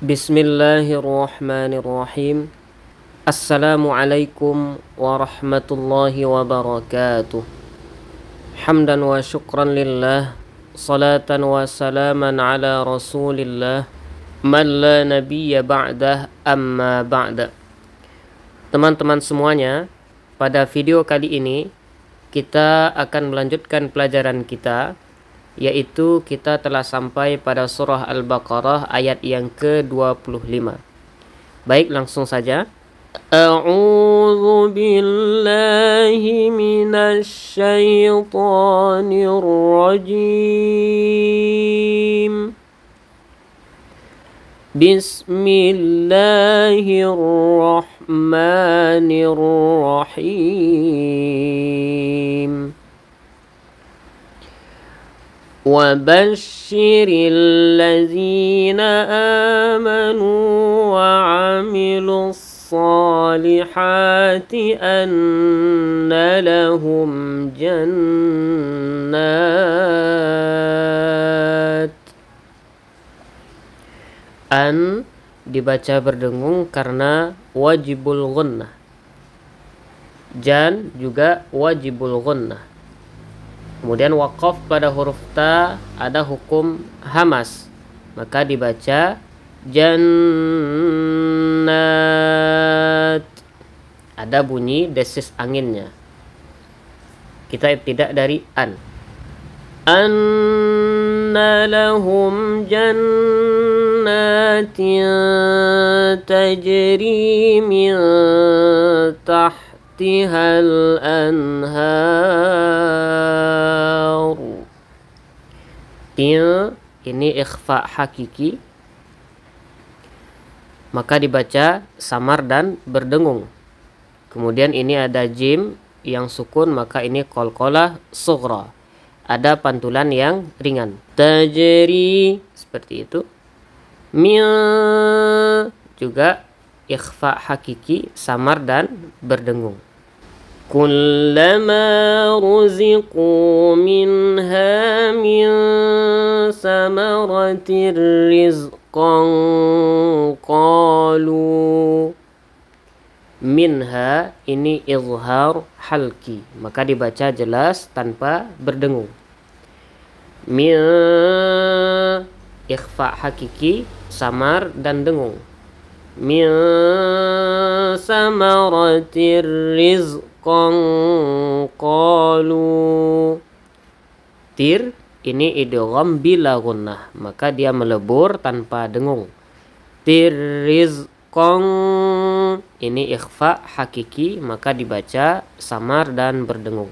Bismillahirrahmanirrahim Assalamualaikum warahmatullahi wabarakatuh Hamdan wa syukran lillah Salatan wa salaman ala rasulillah Man la nabiyya ba'dah amma ba'da Teman-teman semuanya Pada video kali ini Kita akan melanjutkan pelajaran kita yaitu kita telah sampai pada surah Al-Baqarah ayat yang ke-25. Baik, langsung saja. A'udzu billahi minasy syaithanir rajim. Bismillahirrahmanirrahim. وبشر الذين آمنوا وعملوا الصالحات أن لهم جنات أن dibaca berdengung karena wajibul ghunnah. jan juga wajibul ghunnah. Kemudian wakaf pada huruf ta ada hukum hamas. Maka dibaca jannat. Ada bunyi desis anginnya. Kita tidak dari an. Anna lahum jannatin tajri min taht تحتها الأنهار ini ikhfa hakiki maka dibaca samar dan berdengung kemudian ini ada jim yang sukun maka ini kolkolah sugra ada pantulan yang ringan tajri seperti itu mil juga ikhfa hakiki samar dan berdengung كلما رزقوا منها من ثمرة رزقا قالوا منها ini izhar halki maka dibaca jelas tanpa berdengung min ikhfa hakiki samar dan dengung min samaratir rizq Kong قالوا tir ini idgham bila gunnah maka dia melebur tanpa dengung tir rizqan ini ikhfa hakiki maka dibaca samar dan berdengung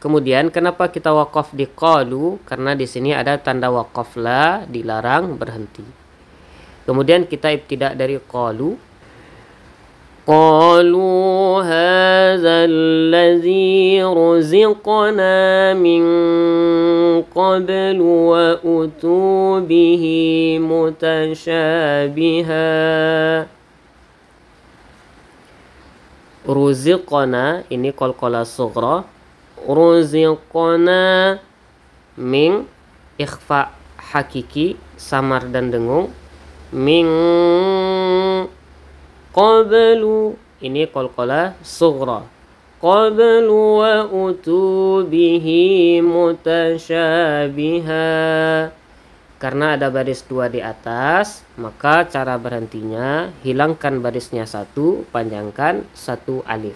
kemudian kenapa kita wakaf di qalu karena di sini ada tanda wakaf la dilarang berhenti kemudian kita ibtidak dari qalu qalu ha الذي رزقنا من قبل وأتوا به متشابها رزقنا ini qalqala sughra رزقنا من ikhfa hakiki samar dan dengung min qablu ini kolkola sughra قبل وأتوا به متشابها karena ada baris dua di atas maka cara berhentinya hilangkan barisnya satu panjangkan satu alif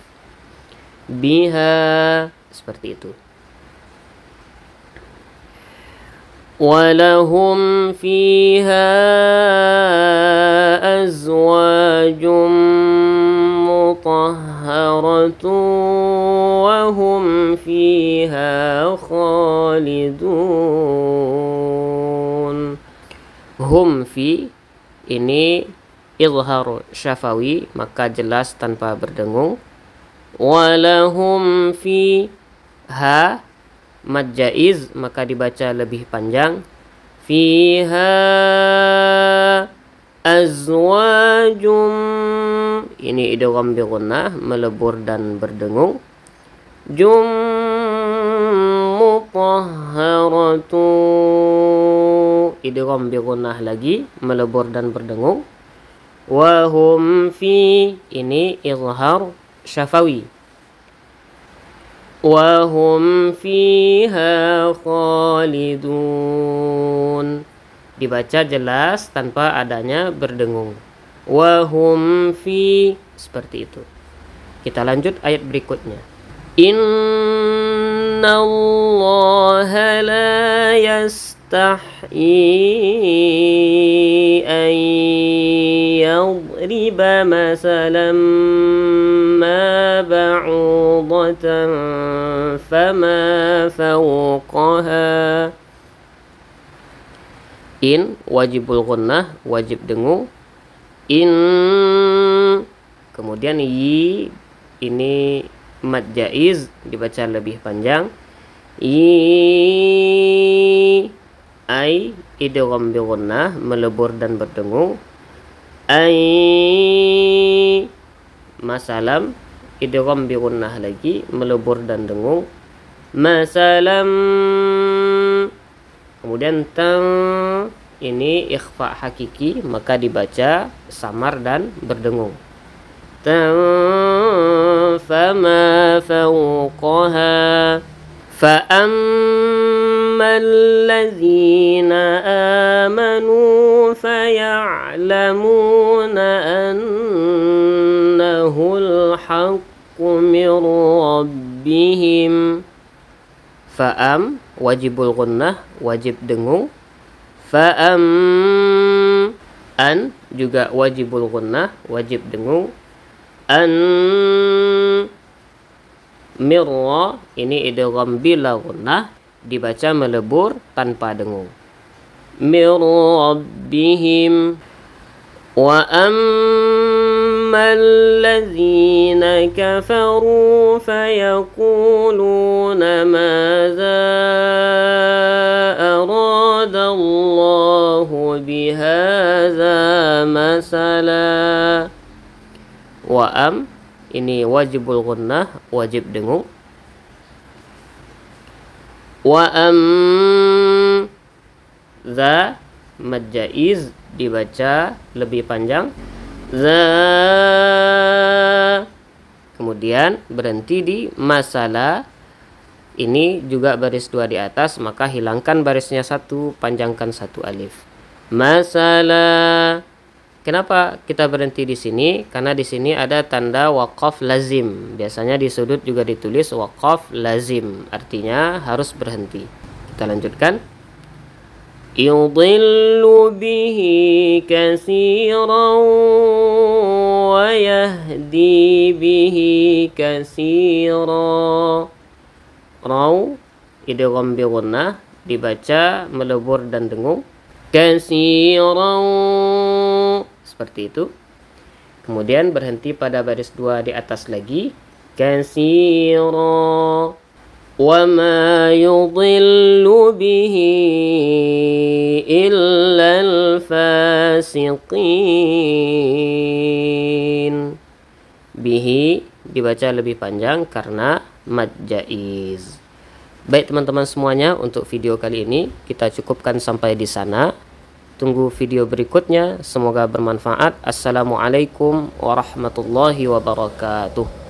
biha seperti itu walahum fiha azwajum مطهرة وهم فيها خالدون هم في ini izhar syafawi maka jelas tanpa berdengung walahum fi ha majaiz maka dibaca lebih panjang fiha azwajum ini idgham bi gunnah melebur dan berdengung jum mutahharatu idgham bi gunnah lagi melebur dan berdengung hum fi ini izhar syafawi hum fiha khalidun dibaca jelas tanpa adanya berdengung wahum fi seperti itu kita lanjut ayat berikutnya Inna Allah la yastahi an yadriba masalam ma ba'udatan fama fawqaha in wajibul gunnah wajib dengung in kemudian yi ini mad jaiz dibaca lebih panjang i ai idgham bi gunnah melebur dan berdengung ai masalam idgham bi gunnah lagi melebur dan dengung masalam kemudian tang ini ikhfa hakiki maka dibaca samar dan berdengung fawqaha fa فأما amanu fayalamuna annahu alhaqqu الحق rabbihim fa am wajibul gunnah wajib dengung Fa'am an juga wajibul gunnah, wajib dengung. An mirra ini idgham bila gunnah dibaca melebur tanpa dengung. bihim wa am الذين كفروا فيقولون ماذا am ini wajibul gunnah wajib dengung wa am za majaiz dibaca lebih panjang za kemudian berhenti di masalah ini juga baris dua di atas maka hilangkan barisnya satu panjangkan satu alif masalah Kenapa kita berhenti di sini? Karena di sini ada tanda wakaf lazim. Biasanya di sudut juga ditulis wakaf lazim. Artinya harus berhenti. Kita lanjutkan. Yudhillu bihi kasiran wa yahdi bihi kasiran. Rau idgham bi dibaca melebur dan dengung. Kasiran seperti itu kemudian berhenti pada baris dua di atas lagi kasira wa ma yudhillu bihi illa al-fasiqin bihi dibaca lebih panjang karena mad jaiz. Baik teman-teman semuanya untuk video kali ini kita cukupkan sampai di sana. Tunggu video berikutnya. Semoga bermanfaat. Assalamualaikum warahmatullahi wabarakatuh.